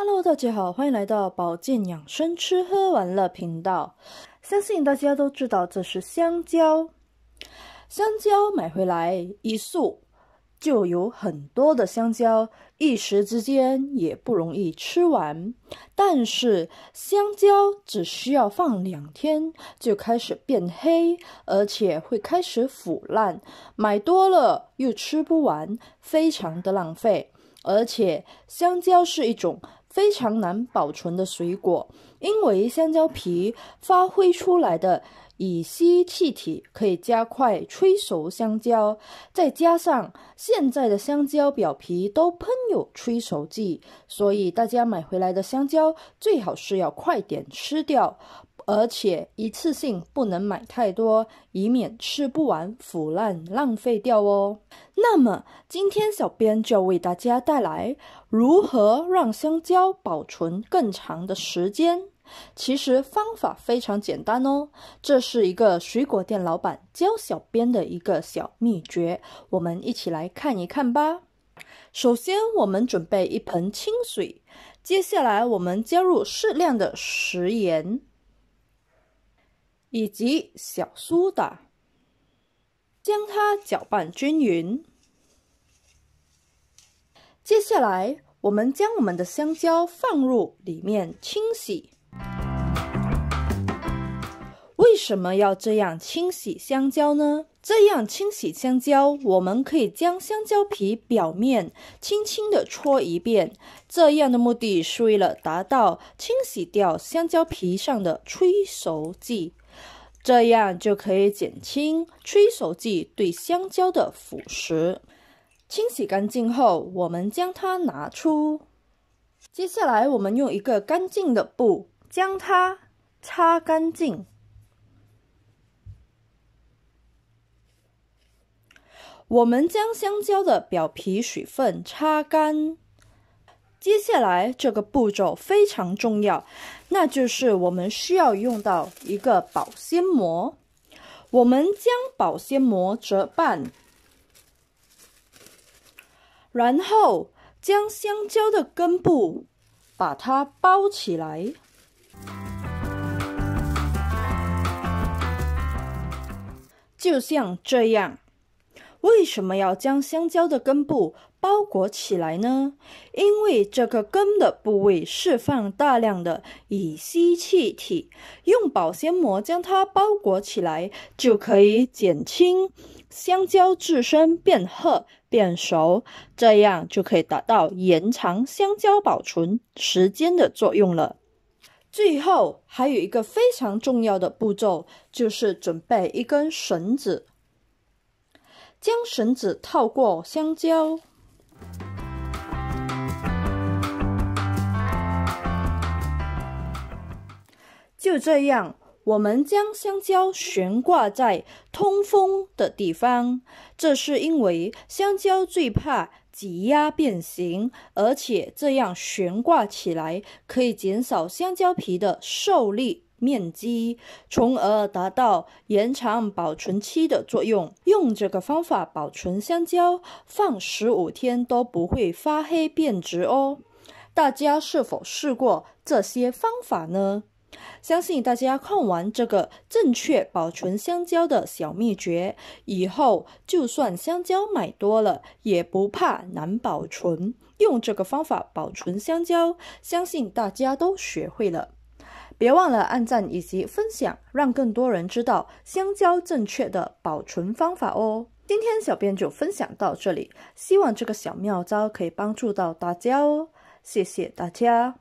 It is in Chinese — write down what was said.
Hello，大家好，欢迎来到保健养生、吃喝玩乐频道。相信大家都知道，这是香蕉。香蕉买回来一束，就有很多的香蕉，一时之间也不容易吃完。但是香蕉只需要放两天就开始变黑，而且会开始腐烂。买多了又吃不完，非常的浪费。而且香蕉是一种。非常难保存的水果，因为香蕉皮发挥出来的。乙烯气体可以加快催熟香蕉，再加上现在的香蕉表皮都喷有催熟剂，所以大家买回来的香蕉最好是要快点吃掉，而且一次性不能买太多，以免吃不完腐烂浪费掉哦。那么今天小编就要为大家带来如何让香蕉保存更长的时间。其实方法非常简单哦，这是一个水果店老板教小编的一个小秘诀，我们一起来看一看吧。首先，我们准备一盆清水，接下来我们加入适量的食盐以及小苏打，将它搅拌均匀。接下来，我们将我们的香蕉放入里面清洗。为什么要这样清洗香蕉呢？这样清洗香蕉，我们可以将香蕉皮表面轻轻的搓一遍。这样的目的是为了达到清洗掉香蕉皮上的催熟剂，这样就可以减轻催熟剂对香蕉的腐蚀。清洗干净后，我们将它拿出。接下来，我们用一个干净的布将它擦干净。我们将香蕉的表皮水分擦干。接下来这个步骤非常重要，那就是我们需要用到一个保鲜膜。我们将保鲜膜折半，然后将香蕉的根部把它包起来，就像这样。为什么要将香蕉的根部包裹起来呢？因为这个根的部位释放大量的乙烯气体，用保鲜膜将它包裹起来，就可以减轻香蕉自身变褐变熟，这样就可以达到延长香蕉保存时间的作用了。最后，还有一个非常重要的步骤，就是准备一根绳子。将绳子套过香蕉，就这样，我们将香蕉悬挂在通风的地方。这是因为香蕉最怕挤压变形，而且这样悬挂起来可以减少香蕉皮的受力。面积，从而达到延长保存期的作用。用这个方法保存香蕉，放十五天都不会发黑变质哦。大家是否试过这些方法呢？相信大家看完这个正确保存香蕉的小秘诀以后，就算香蕉买多了，也不怕难保存。用这个方法保存香蕉，相信大家都学会了。别忘了按赞以及分享，让更多人知道香蕉正确的保存方法哦。今天小编就分享到这里，希望这个小妙招可以帮助到大家哦。谢谢大家。